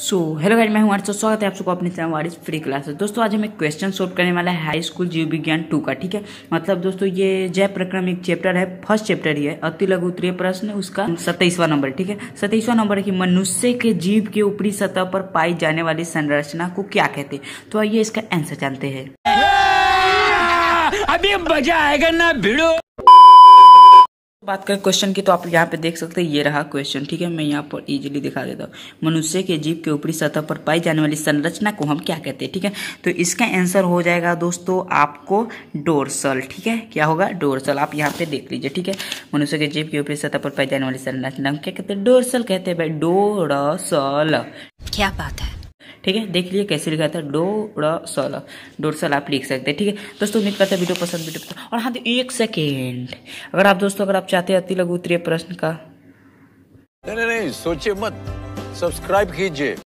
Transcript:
so hello guide मैं हमारे स्वागत है आप सबको अपने चैनल वारिस फ्री क्लास है दोस्तों आज हम एक क्वेश्चन सॉल्व करने वाला है हाई स्कूल जीव विज्ञान टू का ठीक है मतलब दोस्तों ये जय प्रक्रम एक चैप्टर है फर्स्ट चैप्टर ही है अति लघु उत्तरीय प्रश्न उसका सत्ताईसवा नंबर ठीक है सत्ताईसवा नंबर है कि मनुष्य के जीव के ऊपरी सतह पर पाई जाने वाली संरचना को क्या कहते हैं तो आइए इसका आंसर जानते हैं अभी मजा आएगा ना भिड़ो बात करें क्वेश्चन की तो आप यहाँ पे देख सकते हैं ये रहा क्वेश्चन ठीक है मैं यहाँ पर इजीली दिखा देता हूँ मनुष्य के जीव के ऊपरी सतह पर पाई जाने वाली संरचना को हम क्या कहते हैं ठीक है तो इसका आंसर हो जाएगा दोस्तों आपको डोरसल ठीक है क्या होगा डोरसल आप यहाँ पे देख लीजिए ठीक है मनुष्य के जीव के ऊपरी सतह पर पाई जाने वाली संरचना हम क्या कहते हैं डोरसल कहते हैं भाई डोरसल क्या बात है ठीक है देख लीजिए कैसे लिखा था डो डोरसल डोरसल आप लिख सकते हैं ठीक है दोस्तों उम्मीद करते हैं वीडियो पसंद वीडियो पसंद और हाँ तो एक सेकेंड अगर आप दोस्तों अगर आप चाहते हैं अति लघु उत्तरीय प्रश्न का नहीं नहीं सोचिए मत सब्सक्राइब कीजिए